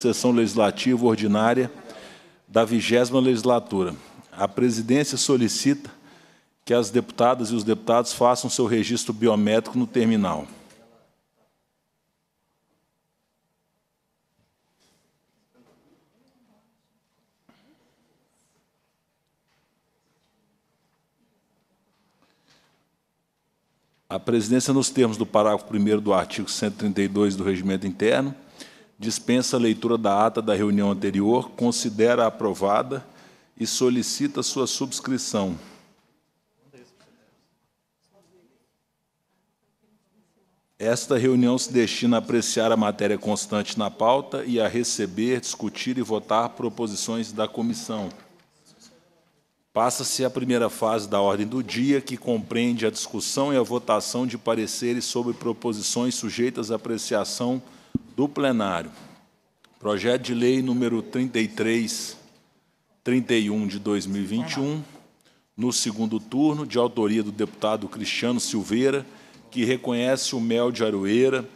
sessão legislativa ordinária da vigésima legislatura. A presidência solicita que as deputadas e os deputados façam seu registro biométrico no terminal. A presidência, nos termos do parágrafo 1 do artigo 132 do Regimento Interno, dispensa a leitura da ata da reunião anterior, considera aprovada e solicita sua subscrição. Esta reunião se destina a apreciar a matéria constante na pauta e a receber, discutir e votar proposições da comissão. Passa-se a primeira fase da ordem do dia, que compreende a discussão e a votação de pareceres sobre proposições sujeitas à apreciação do plenário, projeto de lei número 3331 de 2021, no segundo turno, de autoria do deputado Cristiano Silveira, que reconhece o mel de Aroeira,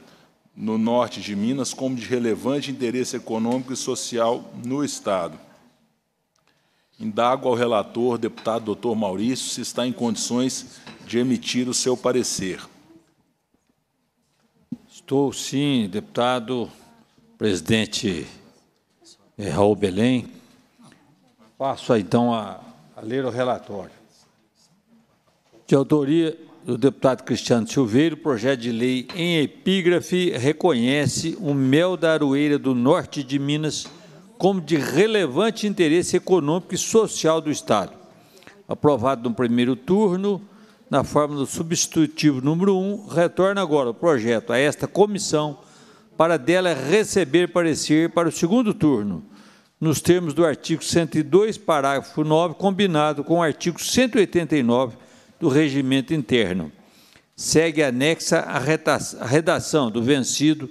no norte de Minas, como de relevante interesse econômico e social no Estado. Indago ao relator, deputado Dr. Maurício, se está em condições de emitir o seu parecer. Estou sim, deputado, presidente é, Raul Belém. Passo então a, a ler o relatório. De autoria do deputado Cristiano Silveiro, o projeto de lei em epígrafe reconhece o mel da aroeira do norte de Minas como de relevante interesse econômico e social do Estado. Aprovado no primeiro turno, na forma do substitutivo número 1, retorna agora o projeto a esta comissão para dela receber parecer para o segundo turno, nos termos do artigo 102, parágrafo 9, combinado com o artigo 189 do regimento interno. Segue anexa a redação do vencido,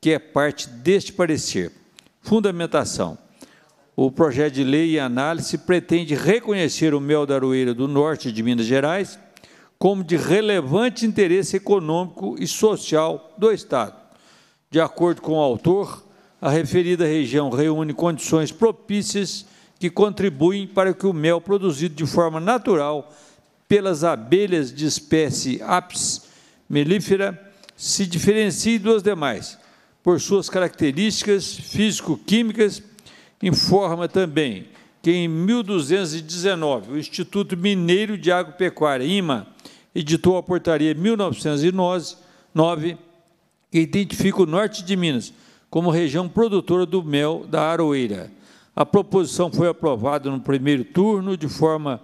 que é parte deste parecer. Fundamentação. O projeto de lei em análise pretende reconhecer o mel da Arueira do Norte de Minas Gerais como de relevante interesse econômico e social do Estado. De acordo com o autor, a referida região reúne condições propícias que contribuem para que o mel produzido de forma natural pelas abelhas de espécie Apis mellifera se diferencie dos demais por suas características físico-químicas, informa também que em 1219 o Instituto Mineiro de Agropecuária, IMA, editou a portaria 1909 que identifica o norte de Minas como região produtora do mel da aroeira. A proposição foi aprovada no primeiro turno de forma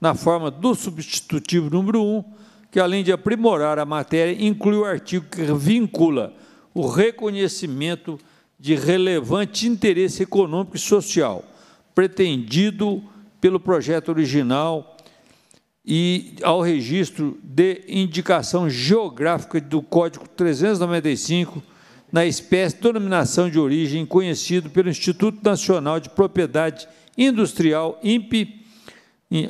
na forma do substitutivo número 1, que além de aprimorar a matéria, inclui o artigo que vincula o reconhecimento de relevante interesse econômico e social pretendido pelo projeto original e ao registro de indicação geográfica do Código 395 na espécie de denominação de origem conhecido pelo Instituto Nacional de Propriedade Industrial INPE,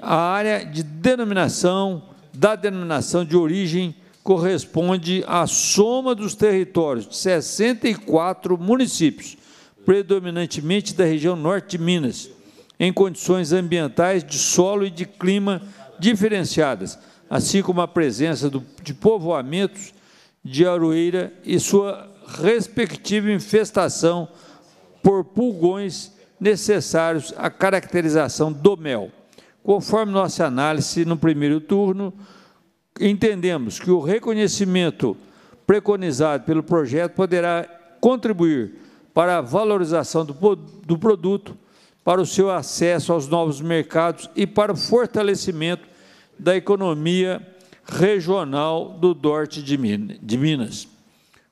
a área de denominação da denominação de origem corresponde à soma dos territórios de 64 municípios, predominantemente da região norte de Minas, em condições ambientais, de solo e de clima diferenciadas, assim como a presença do, de povoamentos de aroeira e sua respectiva infestação por pulgões necessários à caracterização do mel. Conforme nossa análise no primeiro turno, entendemos que o reconhecimento preconizado pelo projeto poderá contribuir para a valorização do, do produto, para o seu acesso aos novos mercados e para o fortalecimento da economia regional do norte de Minas.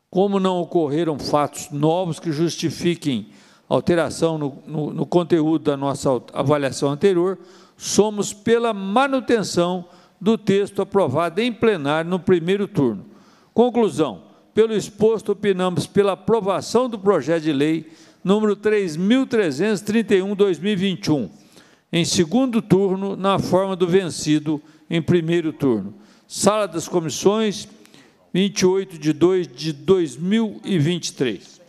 Como não ocorreram fatos novos que justifiquem alteração no, no, no conteúdo da nossa avaliação anterior, somos pela manutenção do texto aprovado em plenário no primeiro turno. Conclusão: pelo exposto, opinamos pela aprovação do projeto de lei número 3.331, 2021, em segundo turno, na forma do vencido em primeiro turno. Sala das Comissões, 28 de 2 de 2023.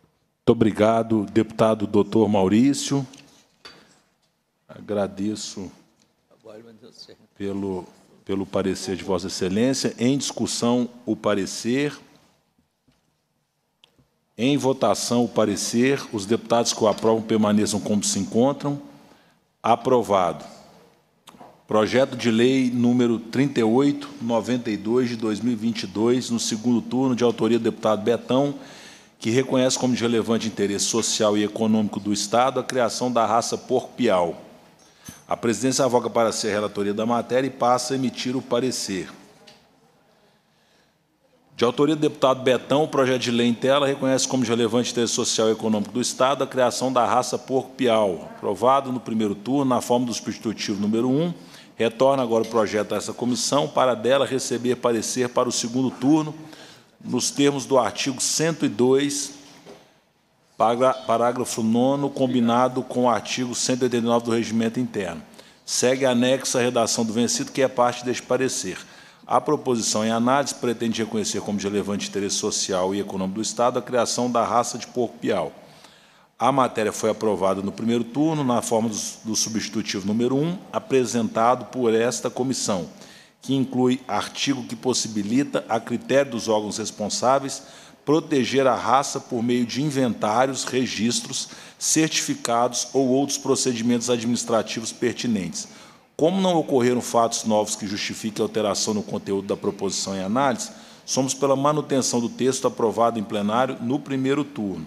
Muito obrigado, deputado doutor Maurício. Agradeço pelo pelo parecer de Vossa Excelência. Em discussão, o parecer. Em votação, o parecer. Os deputados que o aprovam permaneçam como se encontram. Aprovado. Projeto de Lei número 3892 de 2022, no segundo turno, de autoria do deputado Betão, que reconhece como de relevante interesse social e econômico do Estado a criação da raça porco-piau. A presidência avoca para ser a relatoria da matéria e passa a emitir o parecer. De autoria do deputado Betão, o projeto de lei em tela reconhece como de relevante interesse social e econômico do Estado a criação da raça porco-piau, aprovado no primeiro turno na forma do substitutivo número 1. Retorna agora o projeto a essa comissão para dela receber parecer para o segundo turno, nos termos do artigo 102 Parágrafo 9 combinado com o artigo 189 do Regimento Interno. Segue anexo a redação do vencido, que é parte deste parecer. A proposição em análise pretende reconhecer como de relevante interesse social e econômico do Estado a criação da raça de porco pial A matéria foi aprovada no primeiro turno, na forma do, substitutivo número 1, apresentado por esta comissão, que inclui artigo que possibilita, a critério dos órgãos responsáveis, proteger a raça por meio de inventários, registros, certificados ou outros procedimentos administrativos pertinentes. Como não ocorreram fatos novos que justifiquem alteração no conteúdo da proposição em análise, somos pela manutenção do texto aprovado em plenário no primeiro turno.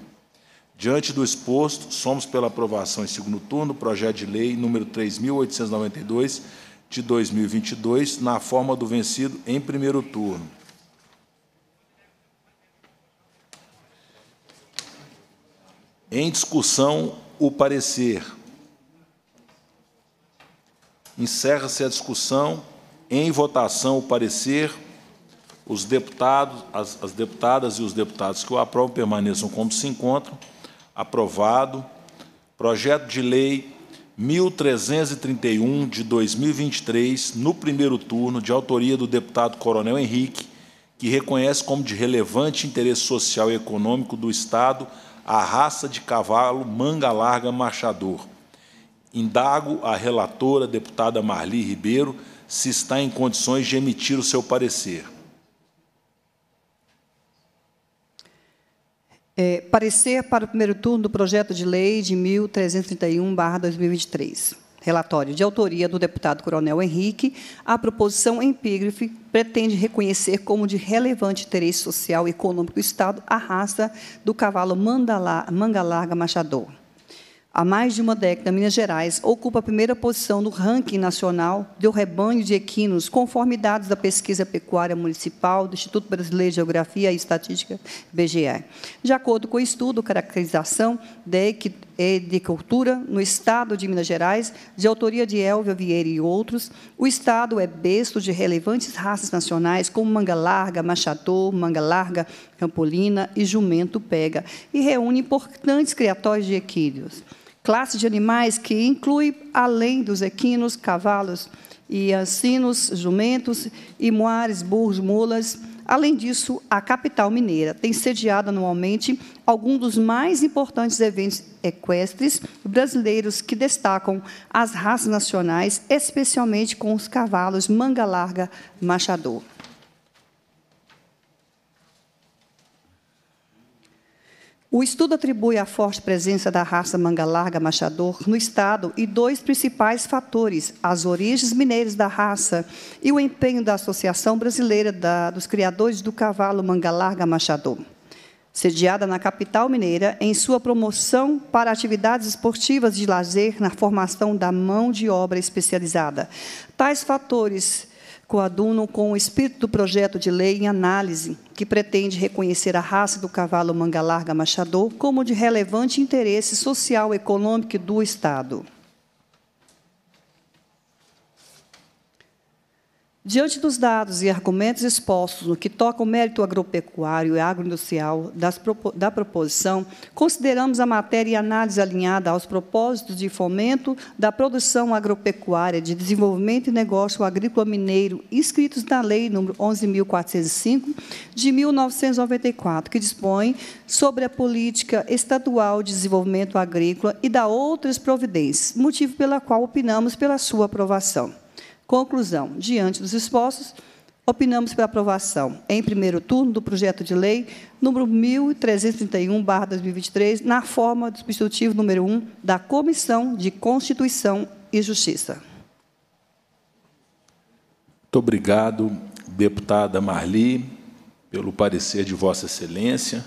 Diante do exposto, somos pela aprovação em segundo turno do projeto de lei número 3892 de 2022, na forma do vencido em primeiro turno. Em discussão, o parecer. Encerra-se a discussão. Em votação, o parecer. Os deputados, as, as, deputadas e os deputados que o aprovam permaneçam como se encontram. Aprovado. Projeto de lei 1331 de 2023, no primeiro turno, de autoria do deputado Coronel Henrique, que reconhece como de relevante interesse social e econômico do Estado a raça de cavalo manga larga marchador. Indago a relatora, deputada Marli Ribeiro, se está em condições de emitir o seu parecer. É, parecer para o primeiro turno do projeto de lei de 1331, 2023. Relatório de autoria do deputado Coronel Henrique, a proposição epígrafe pretende reconhecer como de relevante interesse social e econômico do Estado a raça do cavalo mandala, manga larga machador. Há mais de uma década, Minas Gerais ocupa a primeira posição no ranking nacional do rebanho de equinos, conforme dados da Pesquisa Pecuária Municipal do Instituto Brasileiro de Geografia e Estatística, BGE. De acordo com o estudo, caracterização da e de Cultura, no Estado de Minas Gerais, de autoria de Elvia Vieira e outros, o Estado é besto de relevantes raças nacionais, como manga larga, machador, manga larga, campolina e jumento pega, e reúne importantes criatórios de equídeos, classe de animais que inclui, além dos equinos, cavalos, e assinos, jumentos, e moares, burros, mulas, Além disso, a capital mineira tem sediado anualmente alguns dos mais importantes eventos equestres brasileiros que destacam as raças nacionais, especialmente com os cavalos manga larga machador. O estudo atribui a forte presença da raça manga larga machador no estado e dois principais fatores: as origens mineiras da raça e o empenho da Associação Brasileira da, dos Criadores do Cavalo Manga Larga Machador, sediada na capital mineira, em sua promoção para atividades esportivas de lazer na formação da mão de obra especializada. Tais fatores coadunam com o espírito do projeto de lei em análise, que pretende reconhecer a raça do cavalo manga larga machador como de relevante interesse social econômico do Estado. Diante dos dados e argumentos expostos no que toca ao mérito agropecuário e agroindustrial das, da proposição, consideramos a matéria e análise alinhada aos propósitos de fomento da produção agropecuária, de desenvolvimento e negócio agrícola mineiro, inscritos na Lei nº 11.405, de 1994, que dispõe sobre a política estadual de desenvolvimento agrícola e da outras providências, motivo pela qual opinamos pela sua aprovação. Conclusão: diante dos expostos, opinamos pela aprovação, em primeiro turno, do projeto de lei número 1331-2023, na forma do substitutivo número 1 da Comissão de Constituição e Justiça. Muito obrigado, deputada Marli, pelo parecer de Vossa Excelência.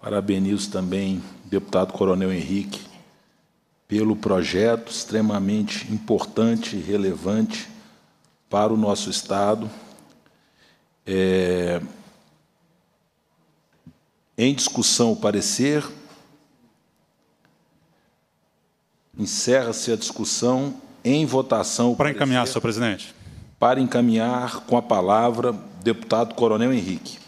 Parabenizo também deputado Coronel Henrique pelo projeto extremamente importante e relevante para o nosso Estado, é, em discussão o parecer, encerra-se a discussão, em votação Para parecer, encaminhar, senhor presidente. Para encaminhar com a palavra, deputado Coronel Henrique.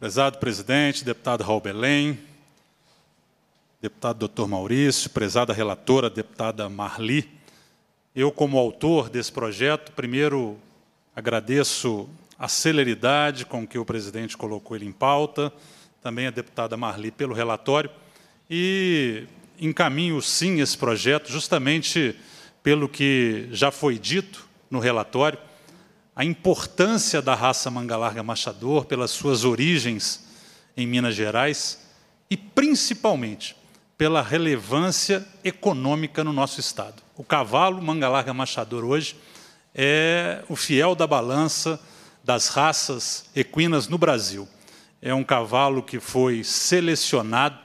Prezado presidente, deputado Raul Belém, deputado doutor Maurício, prezada relatora, deputada Marli, eu, como autor desse projeto, primeiro agradeço a celeridade com que o presidente colocou ele em pauta, também a deputada Marli pelo relatório, e encaminho sim esse projeto, justamente pelo que já foi dito no relatório, a importância da raça manga larga machador pelas suas origens em Minas Gerais e, principalmente, pela relevância econômica no nosso Estado. O cavalo, manga larga machador hoje, é o fiel da balança das raças equinas no Brasil. É um cavalo que foi selecionado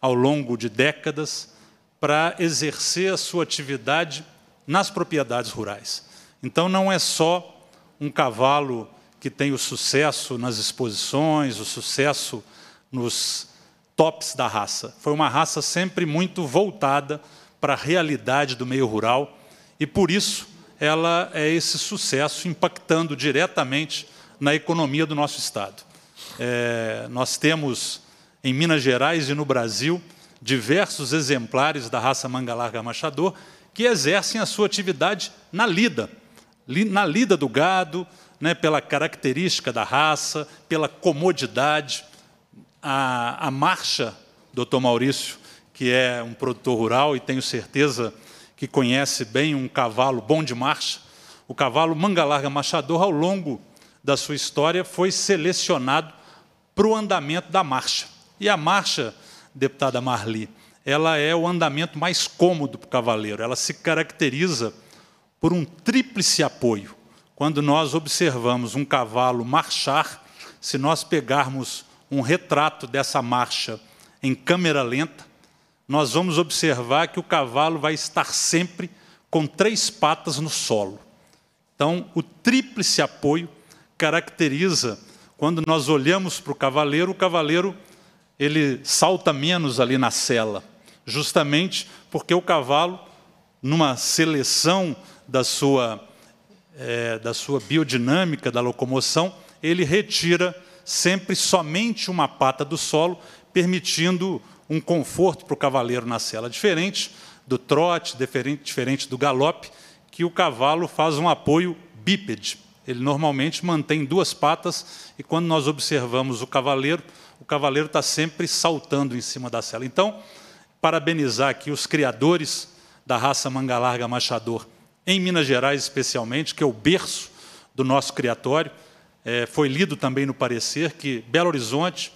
ao longo de décadas para exercer a sua atividade nas propriedades rurais. Então não é só um cavalo que tem o sucesso nas exposições, o sucesso nos tops da raça. Foi uma raça sempre muito voltada para a realidade do meio rural e, por isso, ela é esse sucesso impactando diretamente na economia do nosso Estado. É, nós temos, em Minas Gerais e no Brasil, diversos exemplares da raça manga larga machador que exercem a sua atividade na lida, na lida do gado, né, pela característica da raça, pela comodidade. A, a marcha, doutor Maurício, que é um produtor rural e tenho certeza que conhece bem um cavalo bom de marcha. O cavalo manga larga machador, ao longo da sua história, foi selecionado para o andamento da marcha. E a marcha, deputada Marli, ela é o andamento mais cômodo para o cavaleiro. Ela se caracteriza por um tríplice apoio. Quando nós observamos um cavalo marchar, se nós pegarmos um retrato dessa marcha em câmera lenta, nós vamos observar que o cavalo vai estar sempre com três patas no solo. Então, o tríplice apoio caracteriza quando nós olhamos para o cavaleiro, o cavaleiro ele salta menos ali na sela, justamente porque o cavalo, numa seleção da sua, é, da sua biodinâmica da locomoção, ele retira sempre somente uma pata do solo, permitindo um conforto para o cavaleiro na cela, é diferente do trote, diferente, diferente do galope, que o cavalo faz um apoio bípede. Ele normalmente mantém duas patas e quando nós observamos o cavaleiro, o cavaleiro está sempre saltando em cima da cela. Então, parabenizar aqui os criadores da raça manga larga machador, em Minas Gerais especialmente, que é o berço do nosso criatório. É, foi lido também no parecer que Belo Horizonte,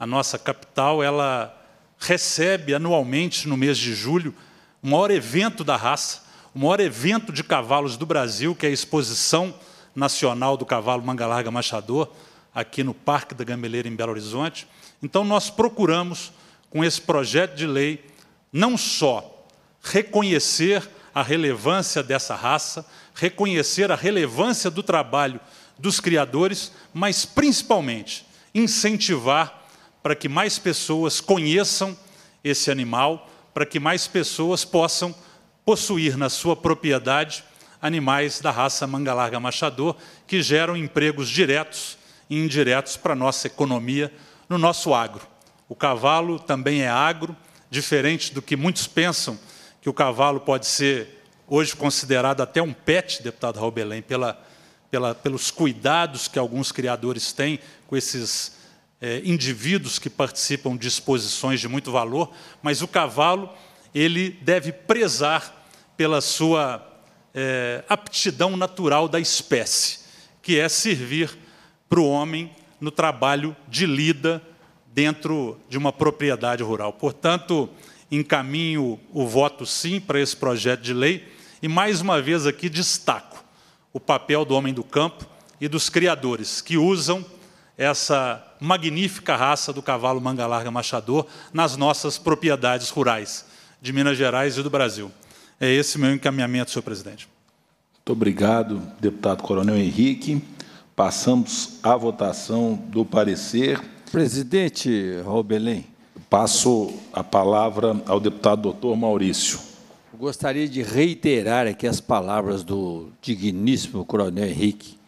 a nossa capital, ela recebe anualmente, no mês de julho, o maior evento da raça, o maior evento de cavalos do Brasil, que é a Exposição Nacional do Cavalo Manga Larga Machador, aqui no Parque da Gambeleira, em Belo Horizonte. Então, nós procuramos, com esse projeto de lei, não só reconhecer a relevância dessa raça, reconhecer a relevância do trabalho dos criadores, mas, principalmente, incentivar para que mais pessoas conheçam esse animal, para que mais pessoas possam possuir na sua propriedade animais da raça mangalarga machador, que geram empregos diretos e indiretos para a nossa economia, no nosso agro. O cavalo também é agro, diferente do que muitos pensam, que o cavalo pode ser hoje considerado até um pet, deputado Raul Belém, pela, pela, pelos cuidados que alguns criadores têm com esses é, indivíduos que participam de exposições de muito valor, mas o cavalo ele deve prezar pela sua é, aptidão natural da espécie, que é servir para o homem no trabalho de lida dentro de uma propriedade rural. Portanto, encaminho o voto sim para esse projeto de lei e, mais uma vez, aqui destaco o papel do homem do campo e dos criadores que usam essa magnífica raça do cavalo manga larga machador nas nossas propriedades rurais de Minas Gerais e do Brasil. É esse meu encaminhamento, senhor presidente. Muito obrigado, deputado Coronel Henrique. Passamos à votação do parecer. Presidente Robelém. Passo a palavra ao deputado doutor Maurício. Gostaria de reiterar aqui as palavras do digníssimo Coronel Henrique,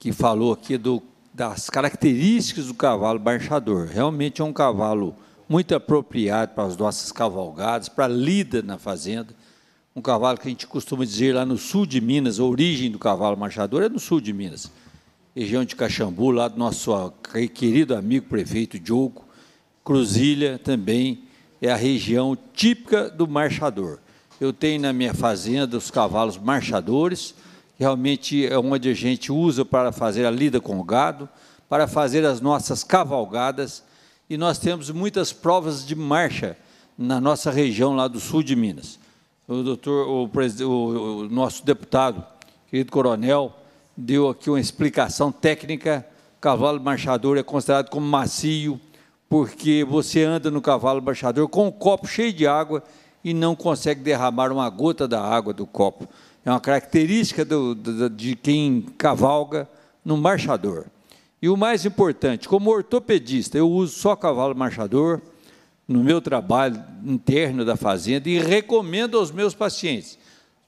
que falou aqui do das características do cavalo marchador. Realmente é um cavalo muito apropriado para as nossas cavalgadas, para a lida na fazenda. Um cavalo que a gente costuma dizer lá no sul de Minas, a origem do cavalo marchador é no sul de Minas, região de Caxambu, lá do nosso querido amigo prefeito Diogo. Cruzilha também é a região típica do marchador. Eu tenho na minha fazenda os cavalos marchadores, realmente é onde a gente usa para fazer a lida com o gado, para fazer as nossas cavalgadas, e nós temos muitas provas de marcha na nossa região lá do sul de Minas. O doutor, o, o, o nosso deputado, querido coronel, deu aqui uma explicação técnica. Cavalo marchador é considerado como macio, porque você anda no cavalo marchador com um copo cheio de água e não consegue derramar uma gota da água do copo. É uma característica do, do, de quem cavalga no marchador. E o mais importante, como ortopedista, eu uso só cavalo marchador no meu trabalho interno da fazenda e recomendo aos meus pacientes.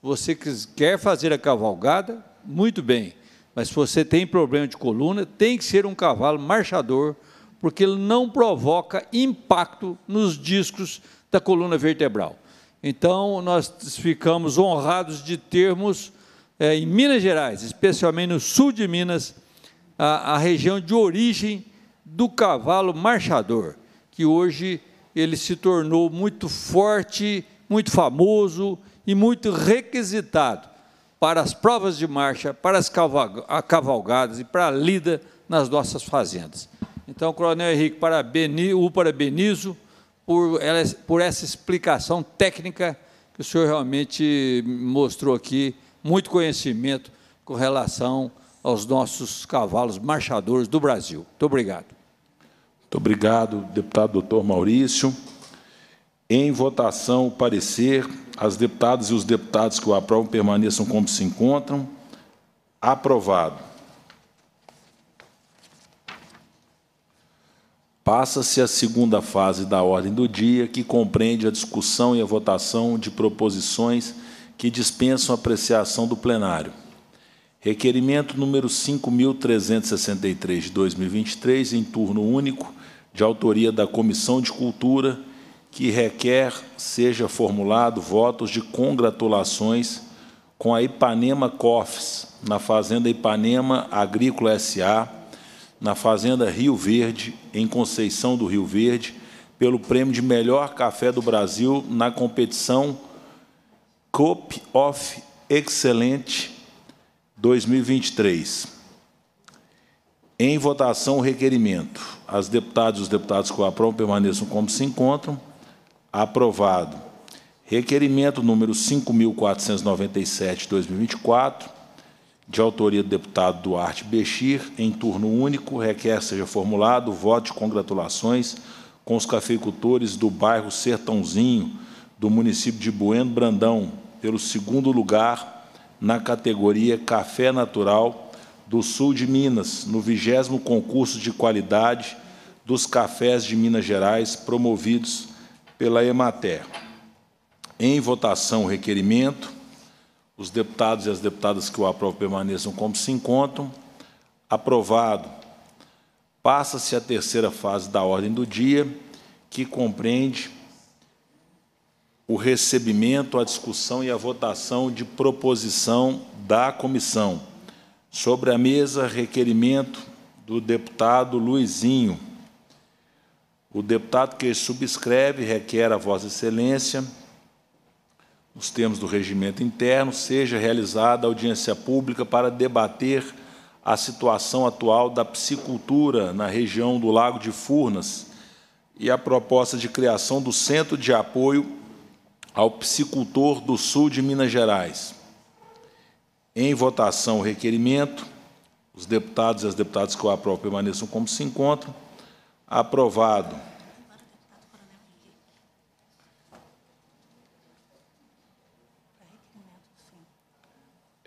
Você quer fazer a cavalgada? Muito bem. Mas se você tem problema de coluna, tem que ser um cavalo marchador, porque ele não provoca impacto nos discos da coluna vertebral. Então, nós ficamos honrados de termos é, em Minas Gerais, especialmente no sul de Minas, a, a região de origem do cavalo marchador, que hoje ele se tornou muito forte, muito famoso e muito requisitado para as provas de marcha, para as cavalgadas e para a lida nas nossas fazendas. Então, Coronel Henrique, parabenizo, o parabenizo por, ela, por essa explicação técnica que o senhor realmente mostrou aqui, muito conhecimento com relação aos nossos cavalos marchadores do Brasil. Muito obrigado. Muito obrigado, deputado doutor Maurício. Em votação, o parecer, as deputadas e os deputados que o aprovam permaneçam como se encontram. Aprovado. Passa-se a segunda fase da ordem do dia, que compreende a discussão e a votação de proposições que dispensam apreciação do plenário. Requerimento número 5.363 de 2023, em turno único, de autoria da Comissão de Cultura, que requer seja formulado votos de congratulações com a Ipanema Coffs, na Fazenda Ipanema Agrícola S.A., na Fazenda Rio Verde, em Conceição do Rio Verde, pelo prêmio de melhor café do Brasil na competição Cup of Excellence 2023. Em votação, o requerimento. As deputadas e os deputados que o aprovam permaneçam como se encontram. Aprovado. Requerimento número 5.497, 2024 de autoria do deputado Duarte Bexir, em turno único, requer seja formulado o voto de congratulações com os cafeicultores do bairro Sertãozinho, do município de Bueno Brandão, pelo segundo lugar na categoria Café Natural do Sul de Minas, no vigésimo concurso de qualidade dos cafés de Minas Gerais, promovidos pela Emater. Em votação, o requerimento os deputados e as deputadas que o aprovam permaneçam como se encontram. Aprovado. Passa-se a terceira fase da ordem do dia, que compreende o recebimento, a discussão e a votação de proposição da comissão. Sobre a mesa, requerimento do deputado Luizinho. O deputado que subscreve requer a Vossa Excelência nos termos do regimento interno, seja realizada audiência pública para debater a situação atual da psicultura na região do Lago de Furnas e a proposta de criação do Centro de Apoio ao Psicultor do Sul de Minas Gerais. Em votação o requerimento, os deputados e as deputadas que o aprovam permaneçam como se encontram. Aprovado.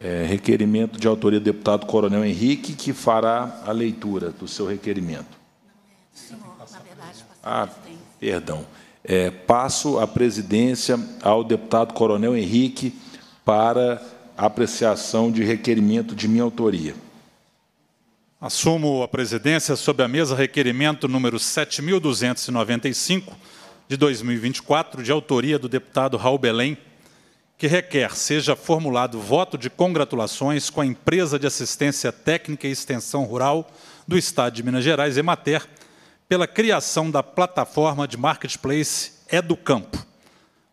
É, requerimento de autoria do deputado Coronel Henrique, que fará a leitura do seu requerimento. Senhor, verdade, ah, perdão. É, passo a presidência ao deputado Coronel Henrique para apreciação de requerimento de minha autoria. Assumo a presidência sob a mesa requerimento número 7.295, de 2024, de autoria do deputado Raul Belém, que requer seja formulado voto de congratulações com a empresa de assistência técnica e extensão rural do Estado de Minas Gerais, Emater, pela criação da plataforma de marketplace É do Campo,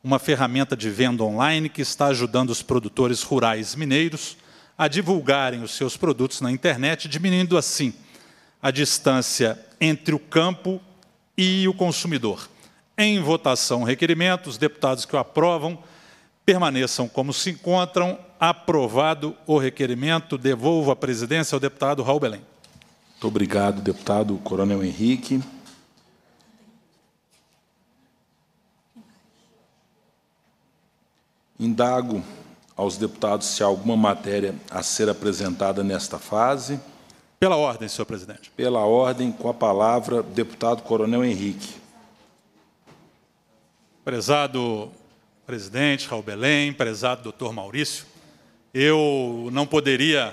uma ferramenta de venda online que está ajudando os produtores rurais mineiros a divulgarem os seus produtos na internet, diminuindo assim a distância entre o campo e o consumidor. Em votação, requerimento os deputados que o aprovam permaneçam como se encontram. Aprovado o requerimento, devolvo a presidência ao deputado Raul Belém. Muito obrigado, deputado Coronel Henrique. Indago aos deputados se há alguma matéria a ser apresentada nesta fase. Pela ordem, senhor presidente. Pela ordem, com a palavra, deputado Coronel Henrique. Prezado presidente Raul Belém, prezado doutor Maurício, eu não poderia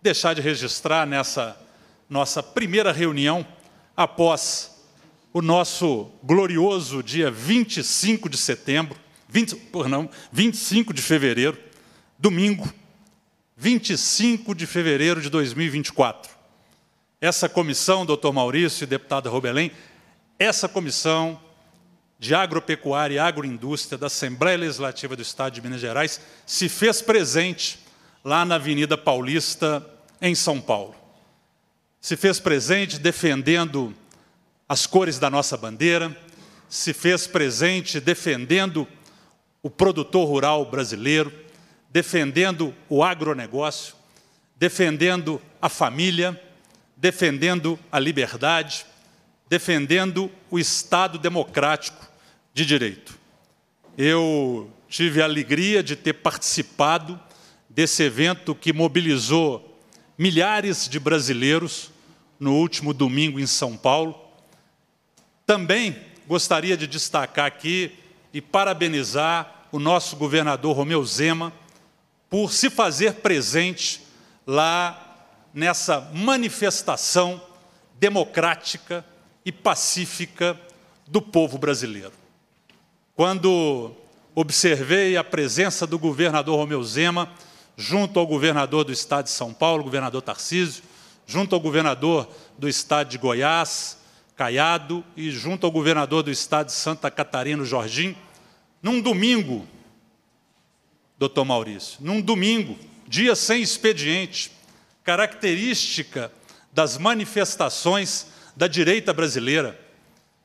deixar de registrar nessa nossa primeira reunião após o nosso glorioso dia 25 de setembro, 20, 25 de fevereiro, domingo, 25 de fevereiro de 2024. Essa comissão, doutor Maurício e Deputado Robelém, essa comissão de agropecuária e agroindústria da Assembleia Legislativa do Estado de Minas Gerais se fez presente lá na Avenida Paulista, em São Paulo. Se fez presente defendendo as cores da nossa bandeira, se fez presente defendendo o produtor rural brasileiro, defendendo o agronegócio, defendendo a família, defendendo a liberdade, defendendo o Estado democrático de direito. Eu tive a alegria de ter participado desse evento que mobilizou milhares de brasileiros no último domingo em São Paulo. Também gostaria de destacar aqui e parabenizar o nosso governador Romeu Zema por se fazer presente lá nessa manifestação democrática e pacífica do povo brasileiro quando observei a presença do governador Romeu Zema, junto ao governador do estado de São Paulo, governador Tarcísio, junto ao governador do estado de Goiás, Caiado, e junto ao governador do estado de Santa Catarina, Jorginho, num domingo, doutor Maurício, num domingo, dia sem expediente, característica das manifestações da direita brasileira.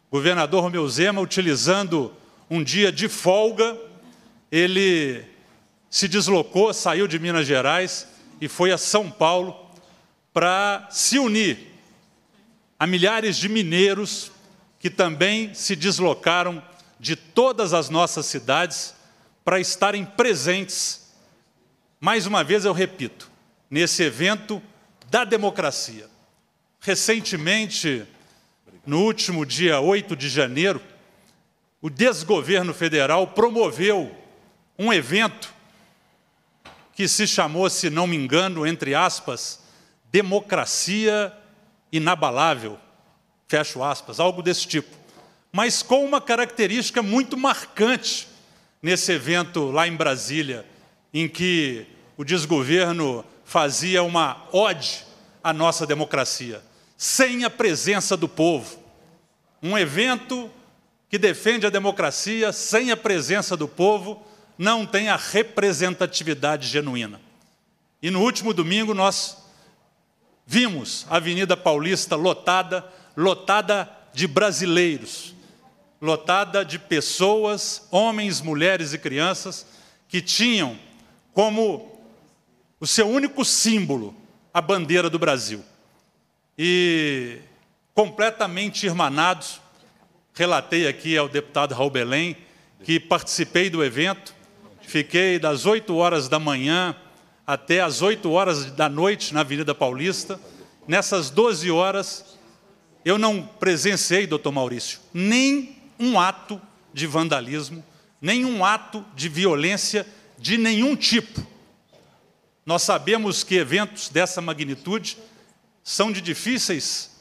Governador Romeu Zema utilizando um dia de folga, ele se deslocou, saiu de Minas Gerais e foi a São Paulo para se unir a milhares de mineiros que também se deslocaram de todas as nossas cidades para estarem presentes, mais uma vez eu repito, nesse evento da democracia. Recentemente, no último dia 8 de janeiro, o desgoverno federal promoveu um evento que se chamou, se não me engano, entre aspas, democracia inabalável, fecho aspas, algo desse tipo. Mas com uma característica muito marcante nesse evento lá em Brasília, em que o desgoverno fazia uma ode à nossa democracia, sem a presença do povo. Um evento que defende a democracia sem a presença do povo não tem a representatividade genuína. E no último domingo nós vimos a Avenida Paulista lotada, lotada de brasileiros, lotada de pessoas, homens, mulheres e crianças, que tinham como o seu único símbolo a bandeira do Brasil. E completamente irmanados relatei aqui ao deputado Raul Belém que participei do evento, fiquei das 8 horas da manhã até as 8 horas da noite na Avenida Paulista. Nessas 12 horas, eu não presenciei, doutor Maurício, nem um ato de vandalismo, nenhum ato de violência de nenhum tipo. Nós sabemos que eventos dessa magnitude são de difíceis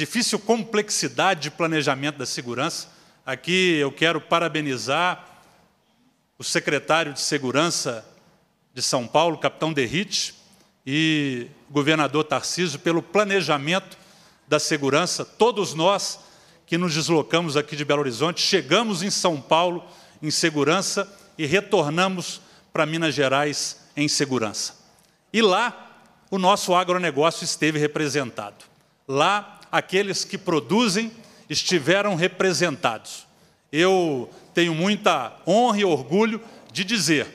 difícil complexidade de planejamento da segurança. Aqui eu quero parabenizar o secretário de Segurança de São Paulo, capitão Derrite, e o governador Tarcísio pelo planejamento da segurança. Todos nós que nos deslocamos aqui de Belo Horizonte, chegamos em São Paulo em segurança e retornamos para Minas Gerais em segurança. E lá o nosso agronegócio esteve representado. Lá aqueles que produzem estiveram representados. Eu tenho muita honra e orgulho de dizer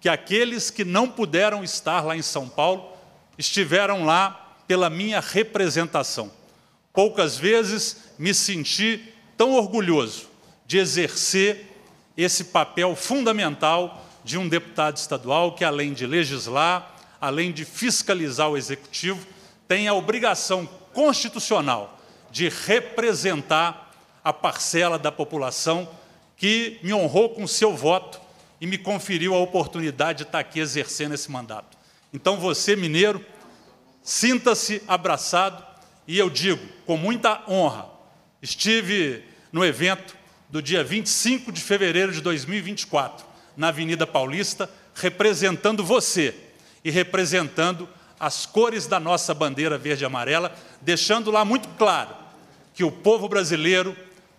que aqueles que não puderam estar lá em São Paulo estiveram lá pela minha representação. Poucas vezes me senti tão orgulhoso de exercer esse papel fundamental de um deputado estadual que, além de legislar, além de fiscalizar o executivo, tem a obrigação constitucional de representar a parcela da população que me honrou com seu voto e me conferiu a oportunidade de estar aqui exercendo esse mandato. Então, você, mineiro, sinta-se abraçado e eu digo, com muita honra, estive no evento do dia 25 de fevereiro de 2024, na Avenida Paulista, representando você e representando as cores da nossa bandeira verde e amarela, deixando lá muito claro que o povo brasileiro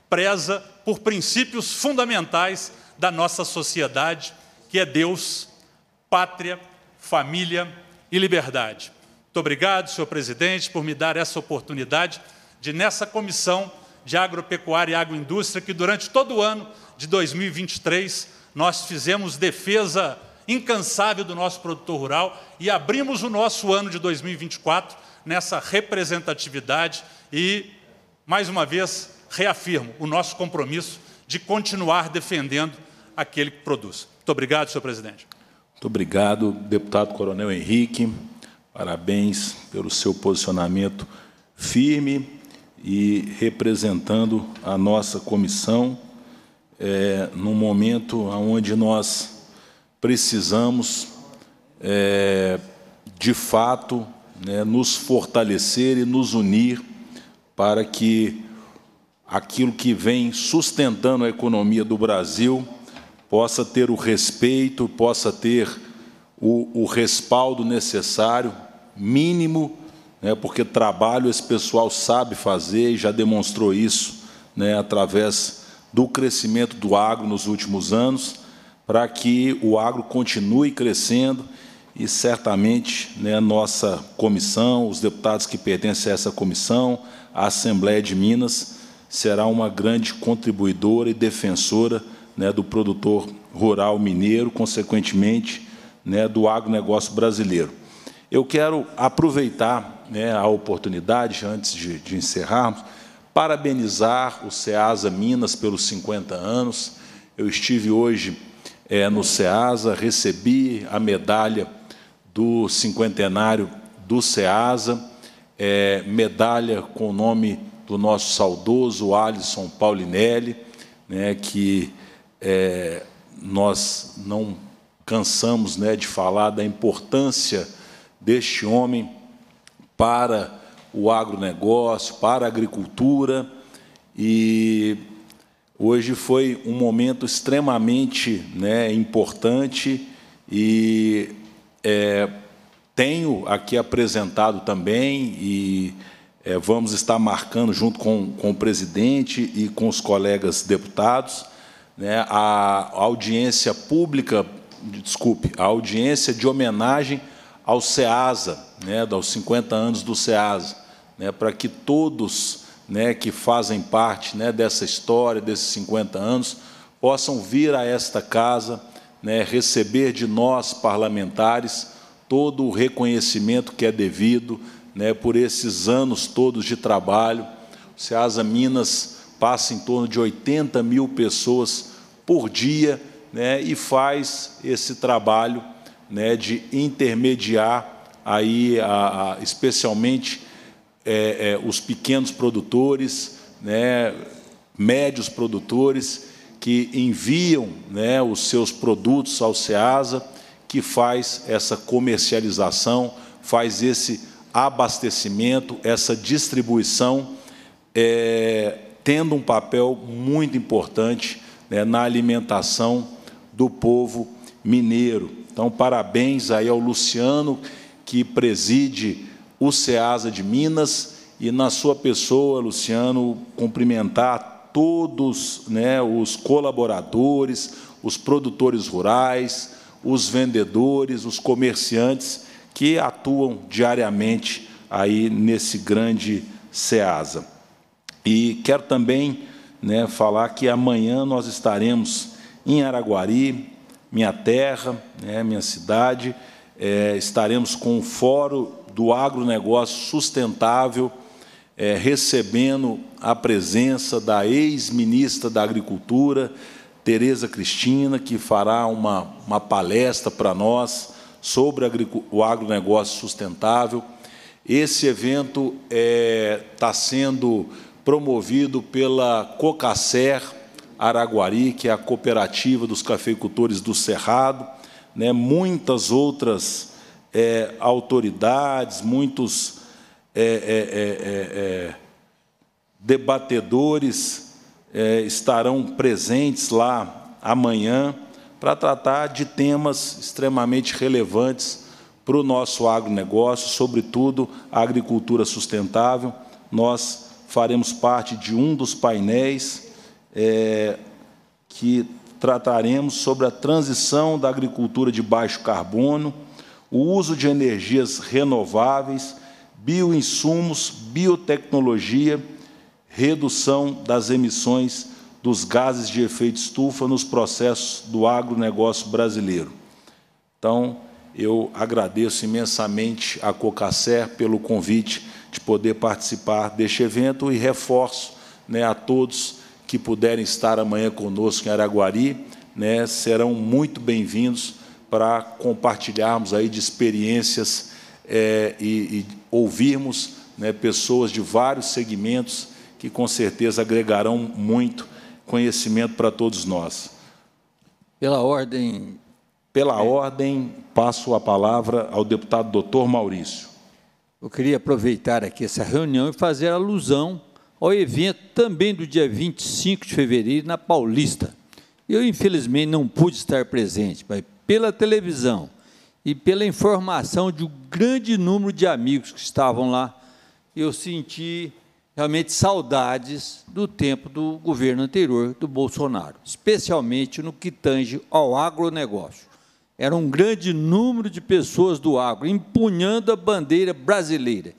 preza por princípios fundamentais da nossa sociedade, que é Deus, pátria, família e liberdade. Muito obrigado, senhor presidente, por me dar essa oportunidade de, nessa comissão de agropecuária e agroindústria, que durante todo o ano de 2023 nós fizemos defesa incansável do nosso produtor rural e abrimos o nosso ano de 2024 nessa representatividade e, mais uma vez, reafirmo o nosso compromisso de continuar defendendo aquele que produz. Muito obrigado, senhor presidente. Muito obrigado, deputado Coronel Henrique. Parabéns pelo seu posicionamento firme e representando a nossa comissão é, num momento onde nós precisamos, é, de fato, né, nos fortalecer e nos unir para que aquilo que vem sustentando a economia do Brasil possa ter o respeito, possa ter o, o respaldo necessário, mínimo, né, porque trabalho esse pessoal sabe fazer e já demonstrou isso né, através do crescimento do agro nos últimos anos para que o agro continue crescendo e certamente né, nossa comissão, os deputados que pertencem a essa comissão, a Assembleia de Minas, será uma grande contribuidora e defensora né, do produtor rural mineiro, consequentemente, né, do agronegócio brasileiro. Eu quero aproveitar né, a oportunidade, antes de, de encerrarmos, parabenizar o SEASA Minas pelos 50 anos. Eu estive hoje é, no SEASA, recebi a medalha do cinquentenário do SEASA, é, medalha com o nome do nosso saudoso Alisson Paulinelli, né, que é, nós não cansamos né, de falar da importância deste homem para o agronegócio, para a agricultura, e Hoje foi um momento extremamente né, importante e é, tenho aqui apresentado também e é, vamos estar marcando junto com, com o presidente e com os colegas deputados né, a audiência pública, desculpe, a audiência de homenagem ao SEASA, né, aos 50 anos do SEASA, né, para que todos né, que fazem parte né, dessa história, desses 50 anos, possam vir a esta casa, né, receber de nós, parlamentares, todo o reconhecimento que é devido né, por esses anos todos de trabalho. O SEASA Minas passa em torno de 80 mil pessoas por dia né, e faz esse trabalho né, de intermediar aí a, a, especialmente é, é, os pequenos produtores, né, médios produtores que enviam né, os seus produtos ao SEASA, que faz essa comercialização, faz esse abastecimento, essa distribuição, é, tendo um papel muito importante né, na alimentação do povo mineiro. Então, parabéns aí ao Luciano, que preside o SEASA de Minas e, na sua pessoa, Luciano, cumprimentar todos né, os colaboradores, os produtores rurais, os vendedores, os comerciantes que atuam diariamente aí nesse grande SEASA. E quero também né, falar que amanhã nós estaremos em Araguari, minha terra, né, minha cidade, é, estaremos com o Fórum do agronegócio sustentável, é, recebendo a presença da ex-ministra da Agricultura, Tereza Cristina, que fará uma, uma palestra para nós sobre o agronegócio sustentável. Esse evento está é, tá sendo promovido pela Cocacer Araguari, que é a cooperativa dos cafeicultores do Cerrado, né, muitas outras é, autoridades, muitos é, é, é, é, é debatedores estarão presentes lá amanhã para tratar de temas extremamente relevantes para o nosso agronegócio, sobretudo a agricultura sustentável. Nós faremos parte de um dos painéis que trataremos sobre a transição da agricultura de baixo carbono o uso de energias renováveis, bioinsumos, biotecnologia, redução das emissões dos gases de efeito estufa nos processos do agronegócio brasileiro. Então, eu agradeço imensamente a Cocacer pelo convite de poder participar deste evento e reforço né, a todos que puderem estar amanhã conosco em Araguari, né, serão muito bem-vindos para compartilharmos aí de experiências é, e, e, ouvirmos né, pessoas de vários segmentos que com certeza agregarão muito conhecimento para todos nós. Pela ordem. Pela ordem, passo a palavra ao deputado doutor Maurício. Eu queria aproveitar aqui essa reunião e fazer alusão ao evento também do dia 25 de fevereiro na Paulista. Eu, infelizmente, não pude estar presente, mas pela televisão e pela informação de um grande número de amigos que estavam lá, eu senti realmente saudades do tempo do governo anterior do Bolsonaro, especialmente no que tange ao agronegócio. Era um grande número de pessoas do agro empunhando a bandeira brasileira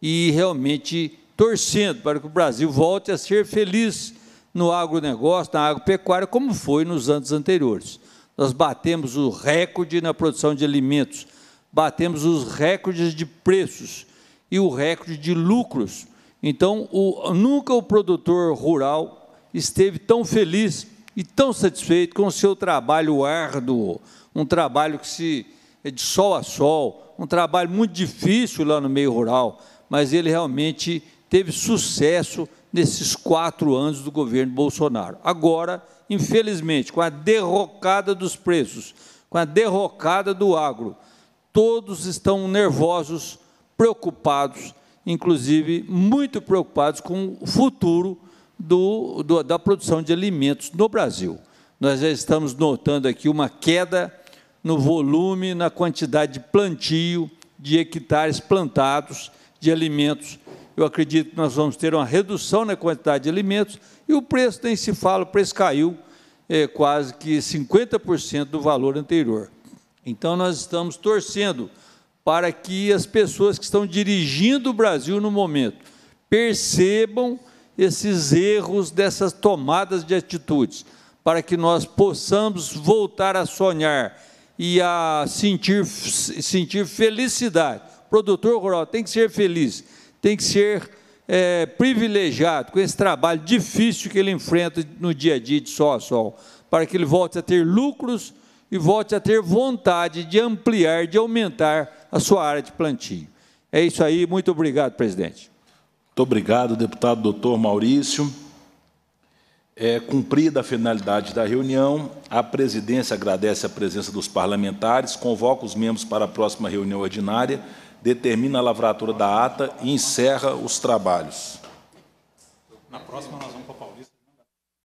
e realmente torcendo para que o Brasil volte a ser feliz no agronegócio, na agropecuária, como foi nos anos anteriores. Nós batemos o recorde na produção de alimentos, batemos os recordes de preços e o recorde de lucros. Então, o, nunca o produtor rural esteve tão feliz e tão satisfeito com o seu trabalho árduo, um trabalho que se é de sol a sol, um trabalho muito difícil lá no meio rural, mas ele realmente teve sucesso nesses quatro anos do governo Bolsonaro. Agora, infelizmente, com a derrocada dos preços, com a derrocada do agro, todos estão nervosos, preocupados, inclusive muito preocupados com o futuro do, do, da produção de alimentos no Brasil. Nós já estamos notando aqui uma queda no volume, na quantidade de plantio, de hectares plantados de alimentos eu acredito que nós vamos ter uma redução na quantidade de alimentos e o preço nem se fala, o preço caiu é, quase que 50% do valor anterior. Então nós estamos torcendo para que as pessoas que estão dirigindo o Brasil no momento percebam esses erros dessas tomadas de atitudes, para que nós possamos voltar a sonhar e a sentir, sentir felicidade. O produtor rural tem que ser feliz tem que ser é, privilegiado com esse trabalho difícil que ele enfrenta no dia a dia de sol a sol, para que ele volte a ter lucros e volte a ter vontade de ampliar, de aumentar a sua área de plantio. É isso aí, muito obrigado, presidente. Muito obrigado, deputado doutor Maurício. É, cumprida a finalidade da reunião, a presidência agradece a presença dos parlamentares, convoca os membros para a próxima reunião ordinária determina a lavratura da ata e encerra os trabalhos. Na próxima nós vamos para Paulista.